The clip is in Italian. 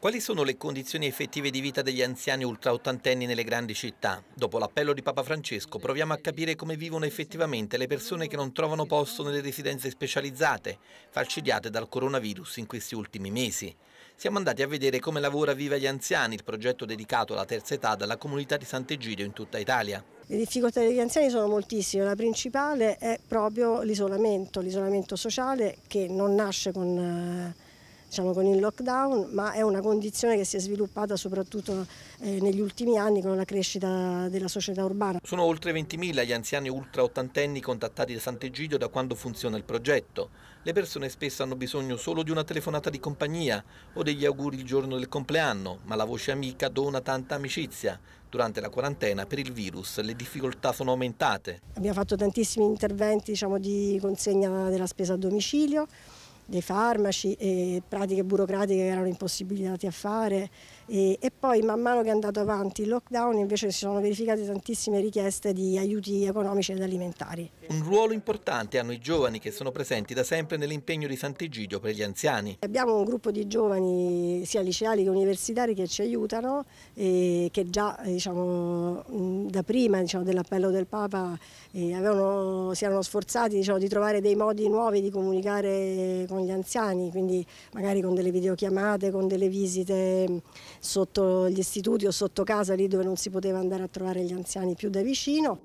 Quali sono le condizioni effettive di vita degli anziani ultraottantenni nelle grandi città? Dopo l'appello di Papa Francesco proviamo a capire come vivono effettivamente le persone che non trovano posto nelle residenze specializzate, falcidiate dal coronavirus in questi ultimi mesi. Siamo andati a vedere come lavora Viva gli anziani, il progetto dedicato alla terza età dalla comunità di Sant'Egidio in tutta Italia. Le difficoltà degli anziani sono moltissime, la principale è proprio l'isolamento, l'isolamento sociale che non nasce con eh, diciamo, con il lockdown, ma è una condizione che si è sviluppata soprattutto eh, negli ultimi anni con la crescita della società urbana. Sono oltre 20.000 gli anziani ultra ottantenni contattati da Sant'Egidio da quando funziona il progetto. Le persone spesso hanno bisogno solo di una telefonata di compagnia o degli auguri il giorno del compleanno, ma la voce amica dona tanta amicizia. Durante la quarantena per il virus le difficoltà sono aumentate. Abbiamo fatto tantissimi interventi diciamo, di consegna della spesa a domicilio dei farmaci e pratiche burocratiche che erano impossibilitate a fare e, e, poi man mano che è andato avanti il lockdown invece si sono verificate tantissime richieste di aiuti economici ed alimentari. Un ruolo importante hanno i giovani che sono presenti da sempre nell'impegno di Sant'Egidio per gli anziani. Abbiamo un gruppo di giovani sia liceali che universitari che ci aiutano e che già eh, diciamo, da prima diciamo, dell'appello del Papa eh, avevano, si erano sforzati diciamo, di trovare dei modi nuovi di comunicare con con gli anziani, quindi magari con delle videochiamate, con delle visite mm, sotto gli istituti o sotto casa, lì dove non si poteva andare a trovare gli anziani più da vicino.